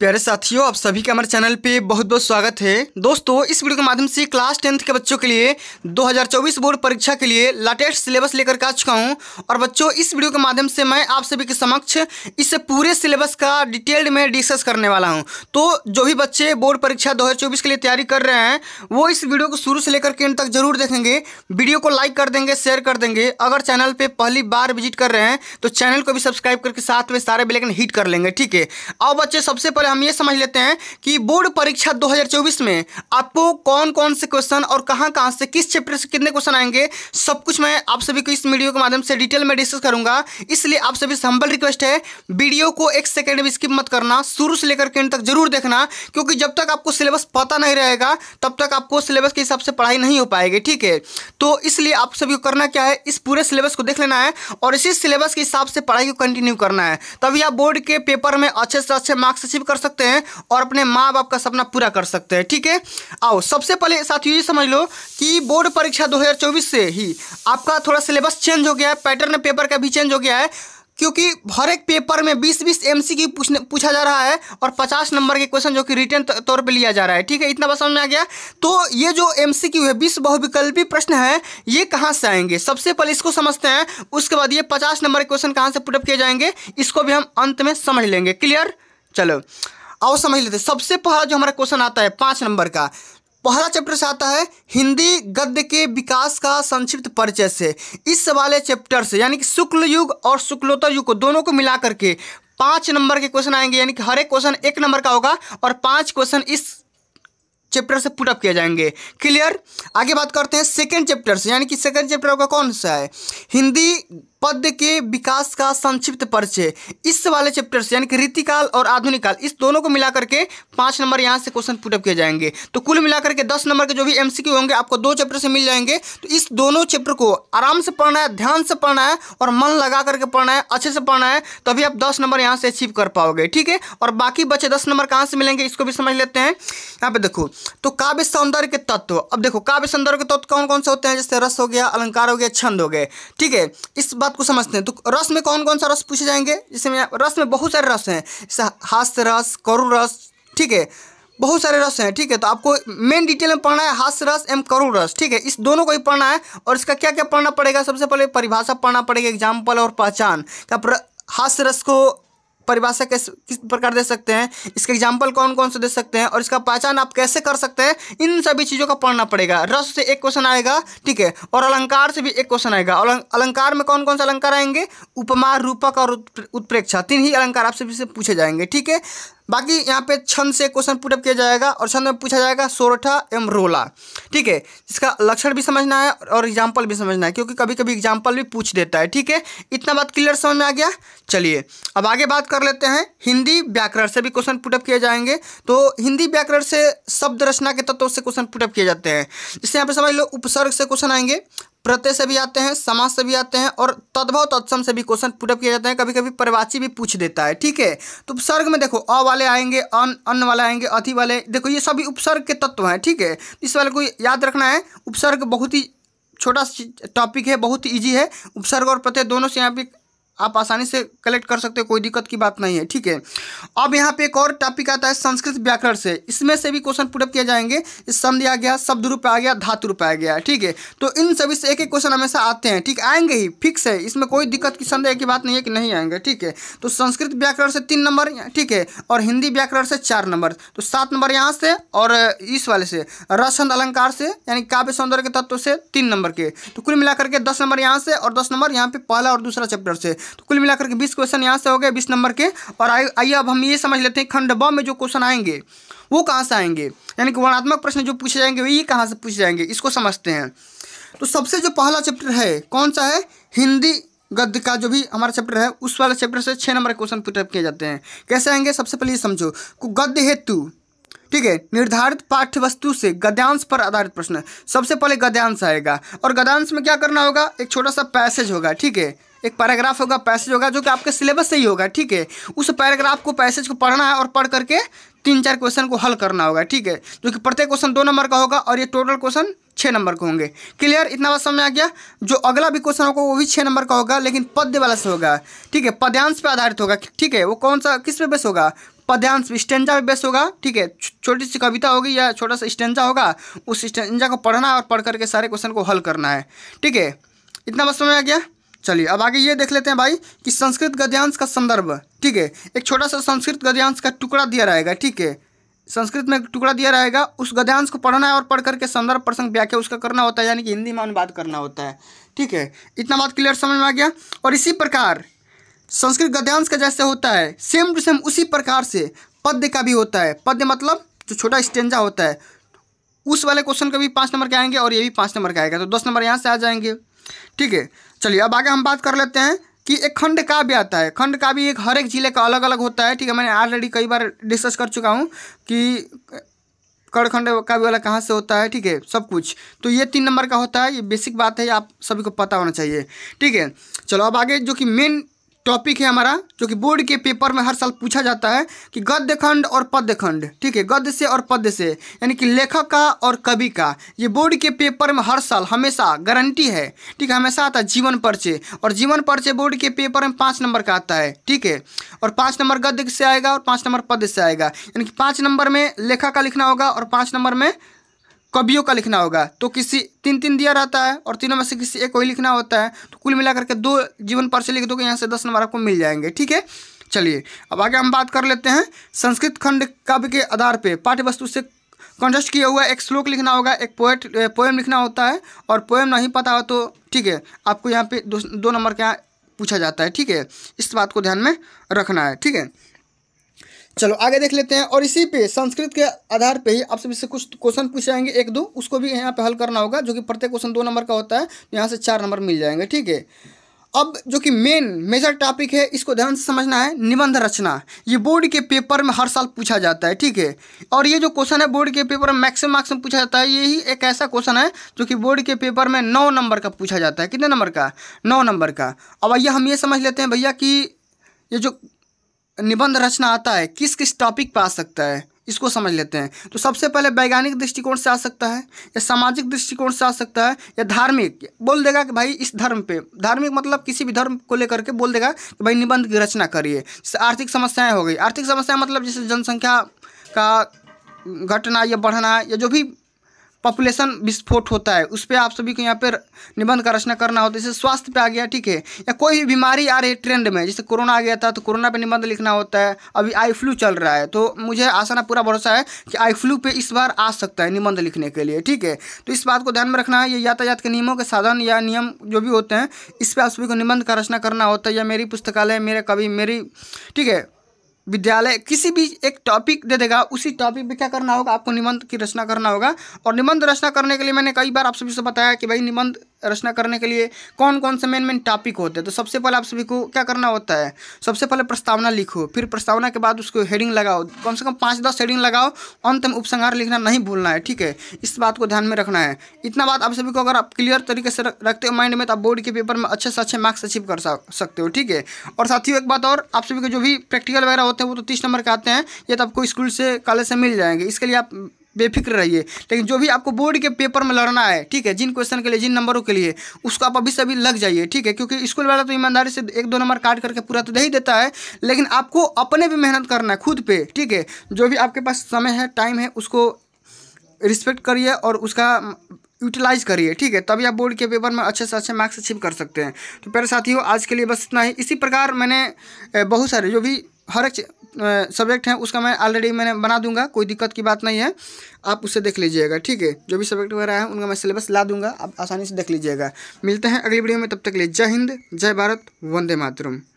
प्यारे साथियों आप सभी का हमारे चैनल पे बहुत बहुत स्वागत है दोस्तों इस वीडियो के माध्यम से क्लास टेंथ के बच्चों के लिए 2024 बोर्ड परीक्षा के लिए लेटेस्ट सिलेबस लेकर आ चुका हूँ और बच्चों इस वीडियो के माध्यम से मैं आप सभी के समक्ष इस पूरे सिलेबस का डिटेल्ड में डिस्कस करने वाला हूँ तो जो भी बच्चे बोर्ड परीक्षा दो के लिए तैयारी कर रहे हैं वो इस वीडियो को शुरू से लेकर के एंड तक जरूर देखेंगे वीडियो को लाइक कर देंगे शेयर कर देंगे अगर चैनल पर पहली बार विजिट कर रहे हैं तो चैनल को भी सब्सक्राइब करके साथ में सारे बेलेकन हिट कर लेंगे ठीक है और बच्चे सबसे पहले हम ये समझ लेते हैं कि बोर्ड परीक्षा 2024 में आपको कौन कौन से क्वेश्चन और कहां कहां से किस चैप्टर से कितने क्वेश्चन आएंगे सब कुछ मैं आप सभी को इस वीडियो के माध्यम से डिटेल में डिस्कस करूंगा इसलिए आप सभी से हम्बल रिक्वेस्ट है वीडियो को एक सेकेंड भी स्किप मत करना शुरू से लेकर के तक जरूर देखना क्योंकि जब तक आपको सिलेबस पता नहीं रहेगा तब तक आपको सिलेबस के हिसाब से पढ़ाई नहीं हो पाएगी ठीक है तो इसलिए आप सभी को करना क्या है इस पूरे सिलेबस को देख लेना है और इसी सिलेबस के हिसाब से पढ़ाई को कंटिन्यू करना है तभी आप बोर्ड के पेपर में अच्छे से अच्छे मार्क्स अचीव कर कर सकते हैं और अपने माँ बाप का सपना पूरा कर सकते हैं ठीक है आओ सबसे पहले साथियों ये समझ लो कि बोर्ड परीक्षा 2024 से ही आपका थोड़ा सिलेबस चेंज हो गया है पैटर्न पेपर का भी चेंज हो गया है क्योंकि हर एक पेपर में 20-20 एमसीक्यू पूछने पूछा जा रहा है और 50 नंबर के क्वेश्चन जो कि रिटर्न तौर पे लिया जा रहा है ठीक है इतना समझ में आ गया तो ये जो एमसीक्यू है 20 बहुविकल्पी प्रश्न है ये कहाँ से आएंगे सबसे पहले इसको समझते हैं उसके बाद ये 50 नंबर के क्वेश्चन कहाँ से पुटअप किए जाएंगे इसको भी हम अंत में समझ लेंगे क्लियर चलो आओ समझ लेते सबसे पहला जो हमारा क्वेश्चन आता है पाँच नंबर का पहला चैप्टर से आता है हिंदी गद्य के विकास का संक्षिप्त परिचय से इस वाले चैप्टर से यानी कि शुक्ल युग और शुक्लोत्तर युग को दोनों को मिला करके पाँच नंबर के क्वेश्चन आएंगे यानी कि हर एक क्वेश्चन एक नंबर का होगा और पाँच क्वेश्चन इस चैप्टर से पुटअप किए जाएंगे क्लियर आगे बात करते हैं सेकेंड चैप्टर से यानी कि सेकेंड चैप्टर का कौन सा है हिंदी पद्य के विकास का संक्षिप्त परिचय इस वाले चैप्टर से यानी कि रीतिकाल और आधुनिक काल इस दोनों को मिलाकर के पांच नंबर यहां से क्वेश्चन पुटअप किए जाएंगे तो कुल मिलाकर के दस नंबर के जो भी एमसीक्यू होंगे आपको दो चैप्टर से मिल जाएंगे तो इस दोनों चैप्टर को आराम से पढ़ना है ध्यान से पढ़ना है और मन लगा करके पढ़ना है अच्छे से पढ़ना है तभी तो आप दस नंबर यहाँ से अचीव कर पाओगे ठीक है और बाकी बच्चे दस नंबर कहाँ से मिलेंगे इसको भी समझ लेते हैं यहाँ पे देखो तो काव्य सौंदर्य के तत्व अब देखो काव्य सौंदर्य के तत्व कौन कौन से होते हैं जैसे रस हो गया अलंकार हो गया छंद हो गए ठीक है इस बात को समझते हैं तो रस में कौन कौन सा रस पूछे जाएंगे जैसे मैं रस में बहुत सारे रस हैं जैसे हास्य रस करुण रस ठीक है बहुत सारे रस हैं ठीक है तो आपको मेन डिटेल में पढ़ना है हास्य रस एम करुण रस ठीक है इस दोनों को ही पढ़ना है और इसका क्या क्या पढ़ना पड़ेगा सबसे पहले परिभाषा पढ़ना पड़ेगा एग्जाम्पल और पहचान क्या हास्य रस को परिभाषा कैसे किस प्रकार दे सकते हैं इसके एग्जाम्पल कौन कौन से दे सकते हैं और इसका पहचान आप कैसे कर सकते हैं इन सभी चीज़ों का पढ़ना पड़ेगा रस से एक क्वेश्चन आएगा ठीक है और अलंकार से भी एक क्वेश्चन आएगा अलंकार में कौन कौन से अलंकार आएंगे उपमा रूपक और उत्प्रेक्षा तीन ही अलंकार आपसे पूछे जाएंगे ठीक है बाकी यहाँ पे छंद से क्वेश्चन पुटअप किया जाएगा और छंद में पूछा जाएगा सोरठा एवं रोला ठीक है इसका लक्षण भी समझना है और एग्जाम्पल भी समझना है क्योंकि कभी कभी एग्जाम्पल भी पूछ देता है ठीक है इतना बात क्लियर समझ में आ गया चलिए अब आगे बात कर लेते हैं हिंदी व्याकरण से भी क्वेश्चन पुटअप किए जाएंगे तो हिंदी व्याकरण से शब्द रचना के तत्वों से क्वेश्चन पुटअप किए जाते हैं जिससे यहाँ पे समझ लो उपसर्ग से क्वेश्चन आएंगे प्रत्यय से भी आते हैं समाज से भी आते हैं और तद्भव तत्सम से भी क्वेश्चन पुटअप किया जाता है कभी कभी परिवाची भी पूछ देता है ठीक है तो उपसर्ग में देखो अ वाले आएंगे अन अन्न वाले आएंगे अति वाले देखो ये सभी उपसर्ग के तत्व हैं ठीक है इस वाले को याद रखना है उपसर्ग बहुत ही छोटा टॉपिक है बहुत ही ईजी है उपसर्ग और प्रत्यय दोनों से यहाँ पे आप आसानी से कलेक्ट कर सकते हो कोई दिक्कत की बात नहीं है ठीक है अब यहाँ पे एक और टॉपिक आता है संस्कृत व्याकरण से इसमें से भी क्वेश्चन पुटअप किए जाएंगे संधि आ गया शब्द रूप आ गया धातु रूप आ गया ठीक है तो इन सभी से एक एक क्वेश्चन हमेशा आते हैं ठीक आएंगे ही फिक्स है इसमें कोई दिक्कत की संदेह की बात नहीं है कि नहीं आएंगे ठीक है तो संस्कृत व्याकरण से तीन नंबर ठीक है और हिंदी व्याकरण से चार नंबर तो सात नंबर यहाँ से और इस वाले से रसंद अलंकार से यानी काव्य सौंदर्य के तत्व से तीन नंबर के तो कुल मिलाकर के दस नंबर यहाँ से और दस नंबर यहाँ पे पहला और दूसरा चैप्टर से तो कुल मिलाकर के बीस क्वेश्चन यहाँ से हो गए बीस नंबर के और आइए अब हम ये समझ लेते हैं खंड ब में जो क्वेश्चन आएंगे वो कहाँ से आएंगे यानी कि वर्णात्मक प्रश्न जो पूछे जाएंगे वही कहाँ से पूछे जाएंगे इसको समझते हैं तो सबसे जो पहला चैप्टर है कौन सा है हिंदी गद्य का जो भी हमारा चैप्टर है उस वाले चैप्टर से छः नंबर क्वेश्चन पुटअप किए जाते हैं कैसे आएंगे सबसे पहले समझो गद्य हेतु ठीक है निर्धारित पाठ्य वस्तु से गद्यांश पर आधारित प्रश्न सबसे पहले गद्यांश आएगा और गद्यांश में क्या करना होगा एक छोटा सा पैसेज होगा ठीक है एक पैराग्राफ होगा पैसेज होगा जो कि आपके सिलेबस से ही होगा ठीक है उस पैराग्राफ को पैसेज को पढ़ना है और पढ़ करके तीन चार क्वेश्चन को हल करना होगा ठीक है जो कि प्रत्येक क्वेश्चन दो नंबर का होगा और ये टोटल क्वेश्चन छः नंबर के होंगे क्लियर इतना बात समझ आ गया जो अगला भी क्वेश्चन होगा वो भी छः नंबर का होगा लेकिन पद्य वाला से होगा ठीक है पद्यांश पर आधारित होगा ठीक है वो कौन सा किस पे बेस होगा पद्यांश स्टेंजा पे बेस होगा ठीक है छोटी सी कविता होगी या छोटा सा स्टेंजा होगा उस स्टेंजा को पढ़ना और पढ़ करके सारे क्वेश्चन को हल करना है ठीक है इतना बात समझ आ गया चलिए अब आगे ये देख लेते हैं भाई कि संस्कृत गद्यांश का संदर्भ ठीक है एक छोटा सा संस्कृत गद्यांश का टुकड़ा दिया रहेगा ठीक है संस्कृत में टुकड़ा दिया रहेगा उस गद्यांश को पढ़ना है और पढ़ करके संदर्भ प्रसंग व्याख्या उसका करना होता है यानी कि हिंदी में अनुवाद करना होता है ठीक है इतना बात क्लियर समझ में आ गया और इसी प्रकार संस्कृत गद्यांश का जैसे होता है सेम टू सेम उसी प्रकार से पद्य का भी होता है पद्य मतलब जो छोटा स्टेंजा होता है उस वाले क्वेश्चन का भी पाँच नंबर के आएंगे और ये भी पाँच नंबर का आएगा तो दस नंबर यहाँ से आ जाएंगे ठीक है चलिए अब आगे हम बात कर लेते हैं कि एक खंड काव्य आता है खंड काव्य एक हर एक जिले का अलग अलग होता है ठीक है मैंने ऑलरेडी कई बार डिस्कस कर चुका हूँ कि कड़खंड काव्य वाला कहाँ से होता है ठीक है सब कुछ तो ये तीन नंबर का होता है ये बेसिक बात है आप सभी को पता होना चाहिए ठीक है चलो अब आगे जो कि मेन टॉपिक है हमारा जो कि बोर्ड के पेपर में हर साल पूछा जाता है कि गद्य खंड और पद्य खंड ठीक है गद्य से और पद्य से यानी कि लेखक का और कवि का ये बोर्ड के पेपर में हर साल हमेशा गारंटी है ठीक है हमेशा आता है जीवन पर्चे और जीवन पर्चे बोर्ड के पेपर में पाँच नंबर का आता है ठीक है और पाँच नंबर गद्य से आएगा और पाँच नंबर पद्य से आएगा यानी कि पाँच नंबर में लेखक का लिखना होगा और पाँच नंबर में कवियों का लिखना होगा तो किसी तीन तीन दिया रहता है और तीनों में से किसी एक को ही लिखना होता है तो कुल मिलाकर के दो जीवन पर्चे लिख दो यहाँ से दस नंबर आपको मिल जाएंगे ठीक है चलिए अब आगे हम बात कर लेते हैं संस्कृत खंड काव्य के आधार पर पाठ्य वस्तु से कंटेस्ट किया हुआ एक श्लोक लिखना होगा एक पोएट पोएम लिखना होता है और पोएम नहीं पता हो तो ठीक है आपको यहाँ पे दो, दो नंबर के यहाँ पूछा जाता है ठीक है इस बात को ध्यान में रखना है ठीक है चलो आगे देख लेते हैं और इसी पे संस्कृत के आधार पे ही आप सभी से कुछ क्वेश्चन पूछ जाएंगे एक दो उसको भी यहाँ पे हल करना होगा जो कि प्रत्येक क्वेश्चन दो नंबर का होता है तो यहाँ से चार नंबर मिल जाएंगे ठीक है अब जो कि मेन मेजर टॉपिक है इसको ध्यान से समझना है निबंध रचना ये बोर्ड के पेपर में हर साल पूछा जाता है ठीक है और ये जो क्वेश्चन है बोर्ड के पेपर में मैक्सिमम मार्क्स में पूछा जाता है यही एक ऐसा क्वेश्चन है जो कि बोर्ड के पेपर में नौ नंबर का पूछा जाता है कितने नंबर का नौ नंबर का अब भैया हम ये समझ लेते हैं भैया कि ये जो निबंध रचना आता है किस किस टॉपिक पर आ सकता है इसको समझ लेते हैं तो सबसे पहले वैज्ञानिक दृष्टिकोण से आ सकता है या सामाजिक दृष्टिकोण से आ सकता है या धार्मिक बोल देगा कि भाई इस धर्म पे धार्मिक मतलब किसी भी धर्म को लेकर के बोल देगा कि भाई निबंध की रचना करिए जैसे आर्थिक समस्याएं हो गई आर्थिक समस्याएं मतलब जैसे जनसंख्या का घटना या बढ़ना या जो भी पॉपुलेशन विस्फोट होता है उस पर आप सभी को यहाँ पर निबंध का रचना करना होता है जैसे स्वास्थ्य पे आ गया ठीक है या कोई भी बीमारी आ रही है ट्रेंड में जैसे कोरोना आ गया था तो कोरोना पे निबंध लिखना होता है अभी आई फ्लू चल रहा है तो मुझे आसाना पूरा भरोसा है कि आई फ्लू पे इस बार आ सकता है निबंध लिखने के लिए ठीक है तो इस बात को ध्यान में रखना है ये यातायात के नियमों के साधन या नियम जो भी होते हैं इस पर आप सभी को निबंध का रचना करना होता है या मेरी पुस्तकालय मेरे कवि मेरी ठीक है विद्यालय किसी भी एक टॉपिक दे देगा उसी टॉपिक पे क्या करना होगा आपको निबंध की रचना करना होगा और निबंध रचना करने के लिए मैंने कई बार आप सभी से बताया कि भाई निबंध रचना करने के लिए कौन कौन से मेन मेन टॉपिक होते हैं तो सबसे पहले आप सभी को क्या करना होता है सबसे पहले प्रस्तावना लिखो फिर प्रस्तावना के बाद उसको हेडिंग लगाओ कम से कम पाँच दस हेडिंग लगाओ अंत में उपसंहार लिखना नहीं भूलना है ठीक है इस बात को ध्यान में रखना है इतना बात आप सभी को अगर आप क्लियर तरीके से रखते हो माइंड में तो आप बोर्ड के पेपर में अच्छे से अच्छे मार्क्स अचीव कर सकते हो ठीक है और साथियों एक बात और आप सभी को जो भी प्रैक्टिकल वगैरह होते हैं वो तो तीस नंबर के आते हैं ये तो आपको स्कूल से कॉलेज से मिल जाएंगे इसके लिए आप बेफिक्र रहिए लेकिन जो भी आपको बोर्ड के पेपर में लड़ना है ठीक है जिन क्वेश्चन के लिए जिन नंबरों के लिए उसको आप अभी से अभी लग जाइए ठीक है क्योंकि स्कूल वाला तो ईमानदारी से एक दो नंबर काट करके पूरा तो दे ही देता है लेकिन आपको अपने भी मेहनत करना है खुद पे ठीक है जो भी आपके पास समय है टाइम है उसको रिस्पेक्ट करिए और उसका यूटिलाइज करिए ठीक है तभी आप बोर्ड के पेपर में अच्छे से अच्छे मार्क्स अचीव कर सकते हैं तो प्यारे साथियों आज के लिए बस इतना ही इसी प्रकार मैंने बहुत सारे जो भी हर एक सब्जेक्ट है उसका मैं ऑलरेडी मैंने बना दूंगा कोई दिक्कत की बात नहीं है आप उसे देख लीजिएगा ठीक है जो भी सब्जेक्ट वगैरह है उनका मैं सिलेबस ला दूंगा आप आसानी से देख लीजिएगा मिलते हैं अगली वीडियो में तब तक के लिए जय हिंद जय भारत वंदे मातरम